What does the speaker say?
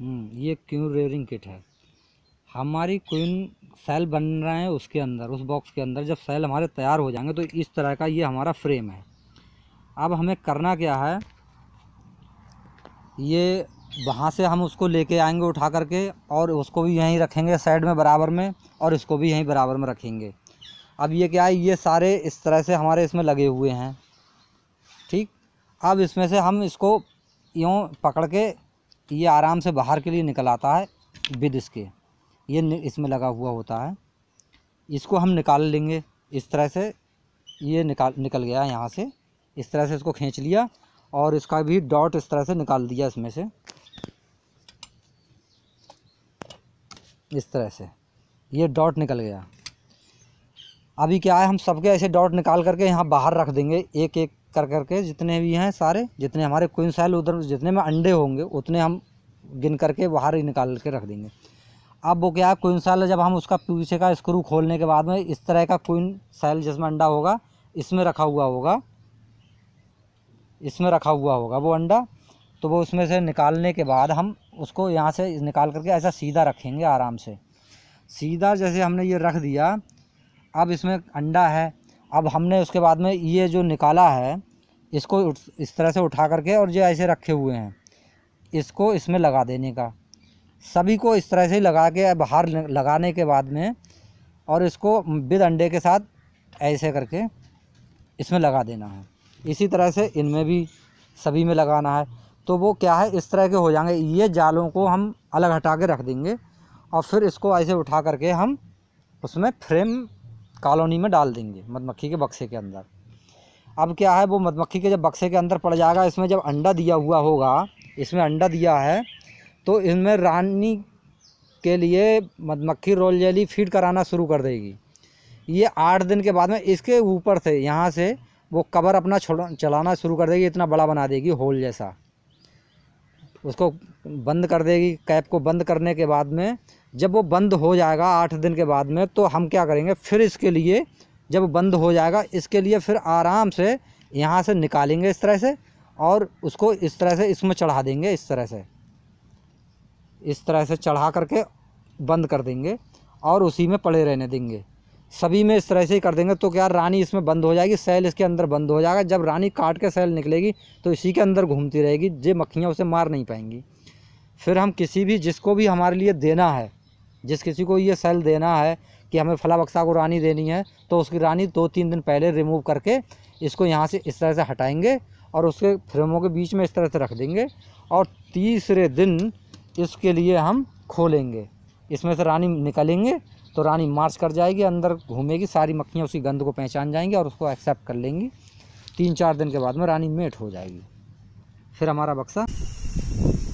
हम्म, ये क्यों rearing kit है हमारी क्वीन सेल बन रहे हैं उसके अंदर उस बॉक्स के अंदर जब सेल हमारे तैयार हो जाएंगे तो इस तरह का ये हमारा फ्रेम है अब हमें करना क्या है ये वहाँ से हम उसको लेके आएंगे उठा करके और उसको भी यहीं रखेंगे साइड में बराबर में और इसको भी यहीं बराबर में रखेंगे अब ये क्या है ये सारे इस तरह से हमारे इसमें लगे हुए हैं ठीक अब इसमें से हम इसको यूँ पकड़ के ये आराम से बाहर के लिए निकल आता है विद इसके ये इसमें लगा हुआ होता है इसको हम निकाल लेंगे इस तरह से ये निकाल निकल गया यहाँ से इस तरह से इसको खींच लिया और इसका भी डॉट इस तरह से निकाल दिया इसमें से इस तरह से ये डॉट निकल गया अभी क्या है हम सबके ऐसे डॉट निकाल करके यहाँ बाहर रख देंगे एक एक कर करके जितने भी हैं सारे जितने हमारे क्वीन सेल उधर जितने में अंडे होंगे उतने हम गिन करके बाहर ही निकाल के रख देंगे अब वो क्या है क्वीन सेल जब हम उसका पीछे का स्क्रू खोलने के बाद में इस तरह का क्वीन सेल जिसमें अंडा होगा इसमें रखा हुआ होगा इसमें रखा हुआ होगा वो अंडा तो वो उसमें से निकालने के बाद हम उसको यहाँ से निकाल करके ऐसा सीधा रखेंगे आराम से सीधा जैसे हमने ये रख दिया अब इसमें अंडा है अब हमने उसके बाद में ये जो निकाला है इसको इस तरह से उठा करके और जो ऐसे रखे हुए हैं इसको इसमें लगा देने का सभी को इस तरह से लगा के बाहर लगाने के बाद में और इसको बिद अंडे के साथ ऐसे करके इसमें लगा देना है इसी तरह से इनमें भी सभी में लगाना है तो वो क्या है इस तरह के हो जाएंगे ये जालों को हम अलग हटा के रख देंगे और फिर इसको ऐसे उठा करके हम उसमें फ्रेम कॉलोनी में डाल देंगे मधुमक्खी के बक्से के अंदर अब क्या है वो मधुमक्खी के जब बक्से के अंदर पड़ जाएगा इसमें जब अंडा दिया हुआ होगा इसमें अंडा दिया है तो इसमें रानी के लिए मधुमक्खी रोल जेली फीड कराना शुरू कर देगी ये आठ दिन के बाद में इसके ऊपर से यहाँ से वो कवर अपना छोड़ चलाना शुरू कर देगी इतना बड़ा बना देगी होल जैसा उसको बंद कर देगी कैप को बंद करने के बाद में जब वो बंद हो जाएगा आठ दिन के बाद में तो हम क्या करेंगे फिर इसके लिए जब बंद हो जाएगा इसके लिए फिर आराम से यहाँ से निकालेंगे इस तरह से और उसको इस तरह से इसमें चढ़ा देंगे इस तरह से इस तरह से चढ़ा करके बंद कर देंगे और उसी में पड़े रहने देंगे सभी में इस तरह से ही कर देंगे तो क्या रानी इसमें बंद हो जाएगी सेल इसके अंदर बंद हो जाएगा जब रानी काट के सेल निकलेगी तो इसी के अंदर घूमती रहेगी जे मक्खियाँ उसे मार नहीं पाएंगी फिर हम किसी भी जिसको भी हमारे लिए देना है जिस किसी को ये सेल देना है कि हमें फला बक्सा को रानी देनी है तो उसकी रानी दो तीन दिन पहले रिमूव करके इसको यहाँ से इस तरह से हटाएंगे और उसके फ्रेमों के बीच में इस तरह से रख देंगे और तीसरे दिन इसके लिए हम खोलेंगे इसमें से रानी निकालेंगे तो रानी मार्च कर जाएगी अंदर घूमेगी सारी मक्खियाँ उसी गंद को पहचान जाएंगी और उसको एक्सेप्ट कर लेंगी तीन चार दिन के बाद में रानी मेट हो जाएगी फिर हमारा बक्सा